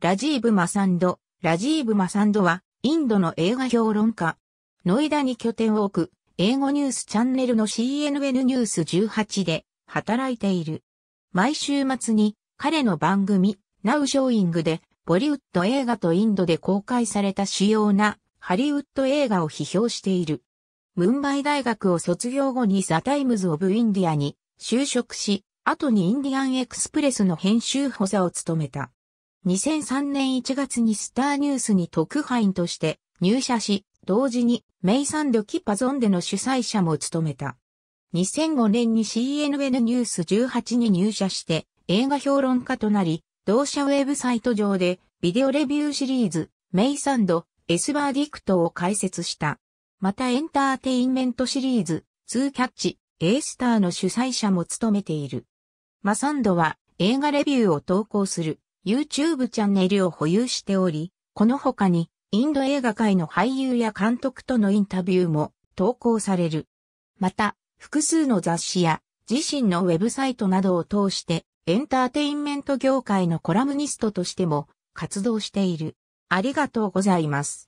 ラジーブ・マサンド。ラジーブ・マサンドは、インドの映画評論家。ノイダに拠点を置く、英語ニュースチャンネルの CNN ニュース18で、働いている。毎週末に、彼の番組、ナウショーイングで、ボリウッド映画とインドで公開された主要な、ハリウッド映画を批評している。ムンバイ大学を卒業後にザ・タイムズ・オブ・インディアに就職し、後にインディアン・エクスプレスの編集補佐を務めた。2003年1月にスターニュースに特派員として入社し、同時にメイサンドキパゾンでの主催者も務めた。2005年に CNN ニュース18に入社して映画評論家となり、同社ウェブサイト上でビデオレビューシリーズメイサンドエスバーディクトを開設した。またエンターテインメントシリーズ2キャッチエースターの主催者も務めている。マサンドは映画レビューを投稿する YouTube チャンネルを保有しており、この他にインド映画界の俳優や監督とのインタビューも投稿される。また、複数の雑誌や自身のウェブサイトなどを通してエンターテインメント業界のコラムニストとしても活動している。ありがとうございます。